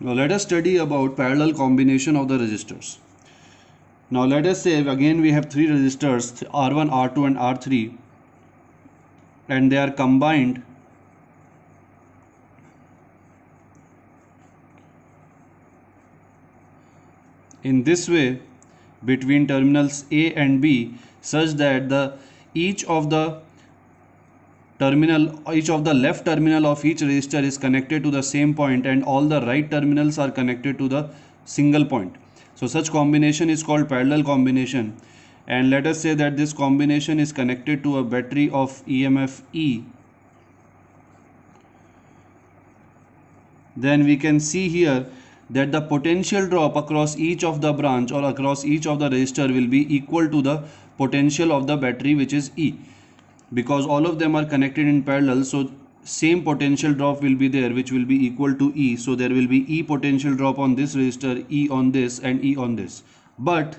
Now let us study about parallel combination of the resistors. Now let us say again we have three resistors R1, R2 and R3 and they are combined in this way between terminals A and B such that the each of the terminal each of the left terminal of each resistor is connected to the same point and all the right terminals are connected to the single point so such combination is called parallel combination and let us say that this combination is connected to a battery of EMF E then we can see here that the potential drop across each of the branch or across each of the resistor will be equal to the potential of the battery which is E because all of them are connected in parallel so same potential drop will be there which will be equal to E so there will be E potential drop on this resistor E on this and E on this but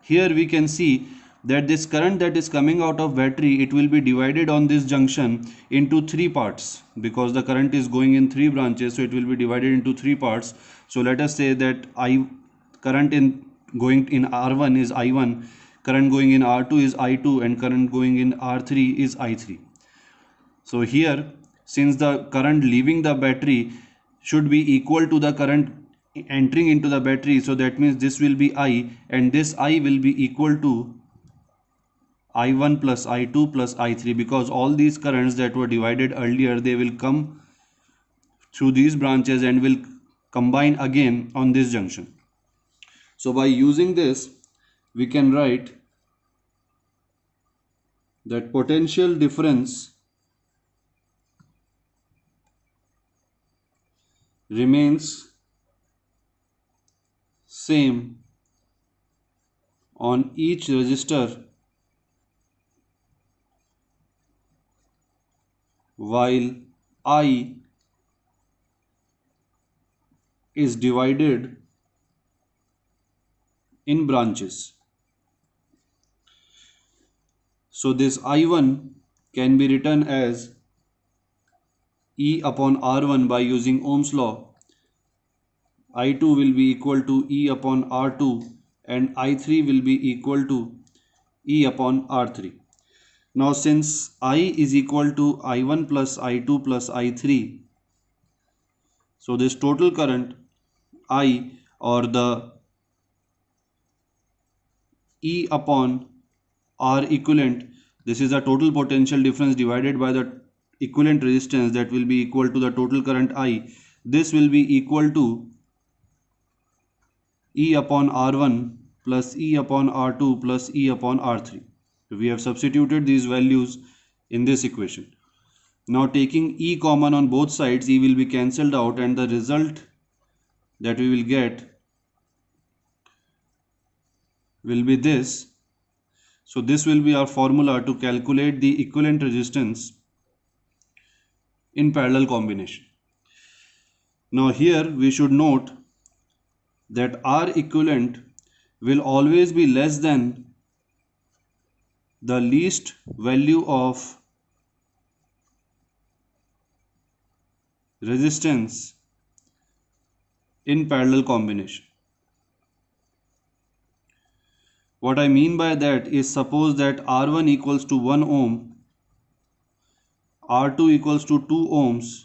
here we can see that this current that is coming out of battery it will be divided on this junction into three parts because the current is going in three branches so it will be divided into three parts so let us say that I current in going in R1 is I1 current going in R2 is I2 and current going in R3 is I3 so here since the current leaving the battery should be equal to the current entering into the battery so that means this will be I and this I will be equal to I1 plus I2 plus I3 because all these currents that were divided earlier they will come through these branches and will combine again on this junction. So by using this we can write that potential difference remains same on each register while I is divided in branches. So this I1 can be written as E upon R1 by using Ohm's law. I2 will be equal to E upon R2 and I3 will be equal to E upon R3. Now since I is equal to I1 plus I2 plus I3, so this total current I or the E upon are equivalent this is the total potential difference divided by the equivalent resistance that will be equal to the total current i this will be equal to e upon r1 plus e upon r2 plus e upon r3 we have substituted these values in this equation now taking e common on both sides e will be cancelled out and the result that we will get will be this so this will be our formula to calculate the equivalent resistance in parallel combination. Now here we should note that R equivalent will always be less than the least value of resistance in parallel combination. What I mean by that is suppose that R1 equals to 1 ohm, R2 equals to 2 ohms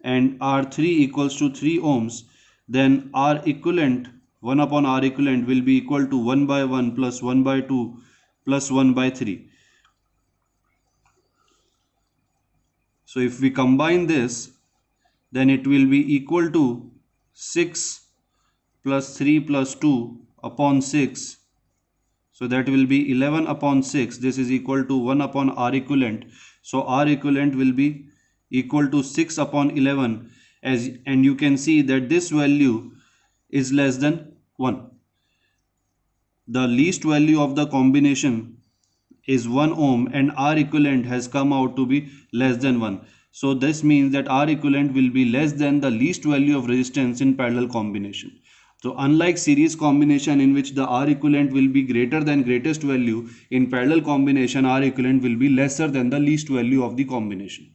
and R3 equals to 3 ohms then R equivalent 1 upon R equivalent will be equal to 1 by 1 plus 1 by 2 plus 1 by 3. So if we combine this then it will be equal to 6 plus 3 plus 2 upon 6 so that will be 11 upon 6 this is equal to 1 upon r equivalent so r equivalent will be equal to 6 upon 11 as and you can see that this value is less than 1 the least value of the combination is 1 ohm and R equivalent has come out to be less than 1. So this means that R equivalent will be less than the least value of resistance in parallel combination. So unlike series combination in which the R equivalent will be greater than greatest value, in parallel combination R equivalent will be lesser than the least value of the combination.